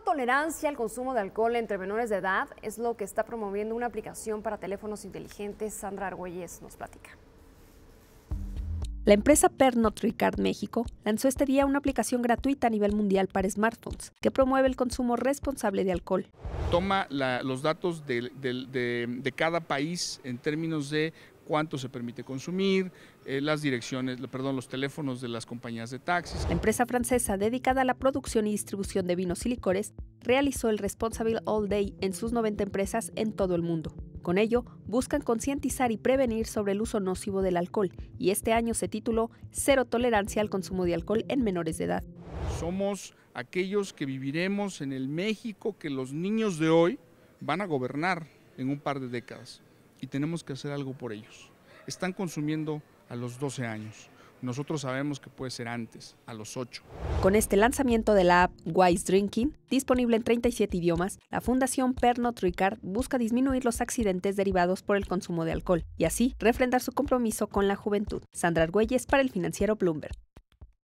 tolerancia al consumo de alcohol entre menores de edad es lo que está promoviendo una aplicación para teléfonos inteligentes. Sandra Argüelles nos platica. La empresa Pernod Ricard México lanzó este día una aplicación gratuita a nivel mundial para smartphones que promueve el consumo responsable de alcohol. Toma los datos de cada país en términos de cuánto se permite consumir, eh, las direcciones, perdón, los teléfonos de las compañías de taxis. La empresa francesa dedicada a la producción y distribución de vinos y licores realizó el Responsible All Day en sus 90 empresas en todo el mundo. Con ello, buscan concientizar y prevenir sobre el uso nocivo del alcohol, y este año se tituló Cero tolerancia al consumo de alcohol en menores de edad. Somos aquellos que viviremos en el México que los niños de hoy van a gobernar en un par de décadas y tenemos que hacer algo por ellos. Están consumiendo a los 12 años. Nosotros sabemos que puede ser antes, a los 8. Con este lanzamiento de la app Wise Drinking, disponible en 37 idiomas, la Fundación Pernod Ricard busca disminuir los accidentes derivados por el consumo de alcohol y así refrendar su compromiso con la juventud. Sandra Argüelles para el financiero Bloomberg.